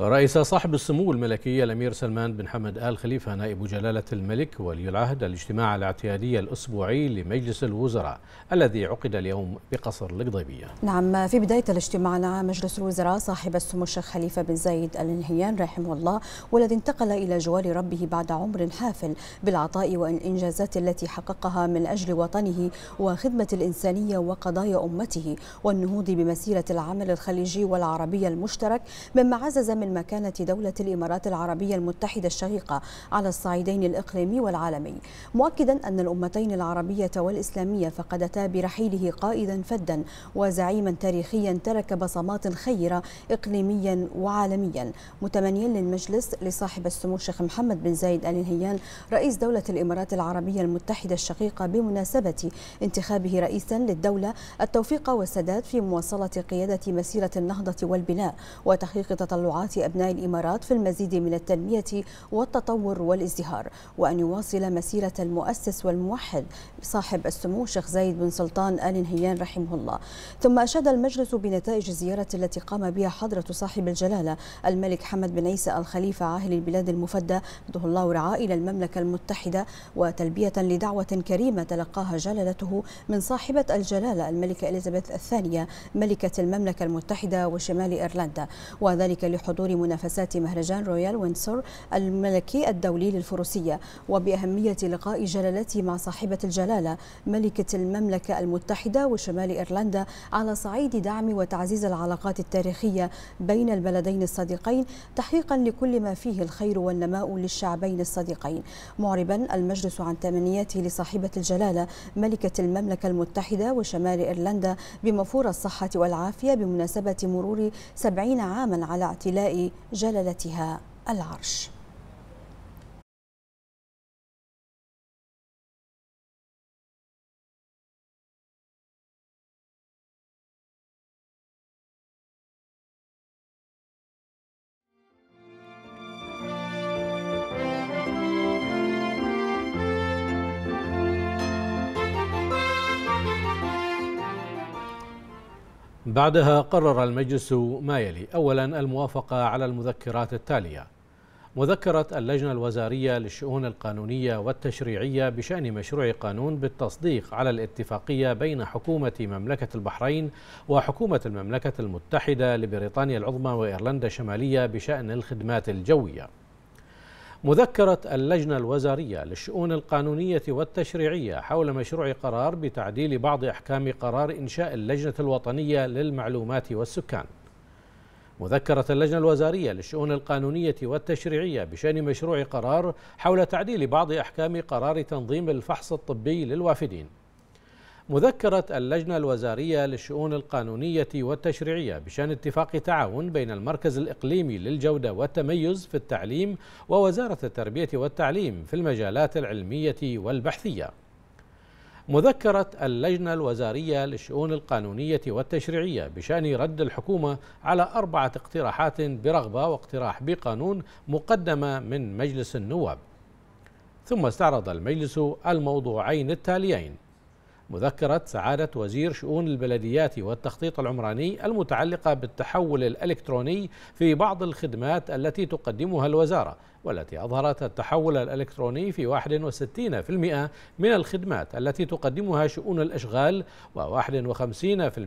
رئيس صاحب السمو الملكي الأمير سلمان بن حمد آل خليفة نائب جلالة الملك ولي العهد الاجتماع الاعتيادي الأسبوعي لمجلس الوزراء الذي عقد اليوم بقصر القضيبية نعم في بداية الاجتماع نعم مجلس الوزراء صاحب السمو الشيخ خليفة بن زايد آل نهيان رحمه الله والذي انتقل إلى جوار ربه بعد عمر حافل بالعطاء والإنجازات التي حققها من أجل وطنه وخدمة الإنسانية وقضايا أمته والنهوض بمسيرة العمل الخليجي والعربي المشترك مما عزز من مكانة دولة الإمارات العربية المتحدة الشقيقة على الصعيدين الإقليمي والعالمي مؤكدا أن الأمتين العربية والإسلامية فقدتا برحيله قائدا فدا وزعيما تاريخيا ترك بصمات خيرة إقليميا وعالميا متمنيا للمجلس لصاحب السمو الشيخ محمد بن زايد آل نهيان رئيس دولة الإمارات العربية المتحدة الشقيقة بمناسبة انتخابه رئيسا للدولة التوفيق والسداد في مواصلة قيادة مسيرة النهضة والبناء وتحقيق تطلعات أبناء الإمارات في المزيد من التنمية والتطور والازدهار وأن يواصل مسيرة المؤسس والموحد صاحب السمو الشيخ زايد بن سلطان آل نهيان رحمه الله ثم أشاد المجلس بنتائج الزيارة التي قام بها حضرة صاحب الجلالة الملك حمد بن عيسى الخليفة عاهل البلاد المفدى حفظه الله ورعاه إلى المملكة المتحدة وتلبية لدعوة كريمة تلقاها جلالته من صاحبة الجلالة الملكة إليزابيث الثانية ملكة المملكة المتحدة وشمال إيرلندا وذلك لحضور حضور منافسات مهرجان رويال ويندسور الملكي الدولي للفروسية وبأهمية لقاء جلالته مع صاحبة الجلالة ملكة المملكة المتحدة وشمال إيرلندا على صعيد دعم وتعزيز العلاقات التاريخية بين البلدين الصديقين تحقيقا لكل ما فيه الخير والنماء للشعبين الصديقين معربا المجلس عن تمنياته لصاحبة الجلالة ملكة المملكة المتحدة وشمال إيرلندا بمفور الصحة والعافية بمناسبة مرور 70 عاما على اعتلاء جلالتها العرش بعدها قرر المجلس ما يلي أولا الموافقة على المذكرات التالية مذكرة اللجنة الوزارية للشؤون القانونية والتشريعية بشأن مشروع قانون بالتصديق على الاتفاقية بين حكومة مملكة البحرين وحكومة المملكة المتحدة لبريطانيا العظمى وإيرلندا الشمالية بشأن الخدمات الجوية مذكرة اللجنة الوزارية للشؤون القانونية والتشريعية حول مشروع قرار بتعديل بعض أحكام قرار إنشاء اللجنة الوطنية للمعلومات والسكان مذكرة اللجنة الوزارية للشؤون القانونية والتشريعية بشأن مشروع قرار حول تعديل بعض أحكام قرار تنظيم الفحص الطبي للوافدين مذكرة اللجنة الوزارية للشؤون القانونية والتشريعية بشأن اتفاق تعاون بين المركز الإقليمي للجودة والتميز في التعليم ووزارة التربية والتعليم في المجالات العلمية والبحثية مذكرة اللجنة الوزارية للشؤون القانونية والتشريعية بشأن رد الحكومة على أربعة اقتراحات برغبة واقتراح بقانون مقدمة من مجلس النواب ثم استعرض المجلس الموضوعين التاليين مذكرة سعادة وزير شؤون البلديات والتخطيط العمراني المتعلقة بالتحول الإلكتروني في بعض الخدمات التي تقدمها الوزارة والتي أظهرت التحول الإلكتروني في 61% من الخدمات التي تقدمها شؤون الأشغال و51%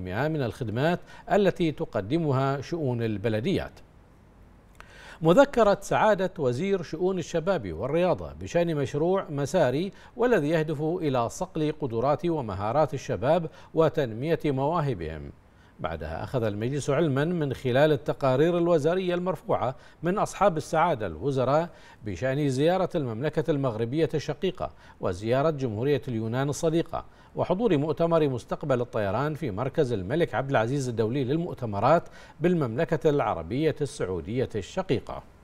من الخدمات التي تقدمها شؤون البلديات مذكرة سعادة وزير شؤون الشباب والرياضة بشأن مشروع مساري والذي يهدف إلى صقل قدرات ومهارات الشباب وتنمية مواهبهم بعدها أخذ المجلس علما من خلال التقارير الوزارية المرفوعة من أصحاب السعادة الوزراء بشأن زيارة المملكة المغربية الشقيقة وزيارة جمهورية اليونان الصديقة وحضور مؤتمر مستقبل الطيران في مركز الملك عبد العزيز الدولي للمؤتمرات بالمملكة العربية السعودية الشقيقة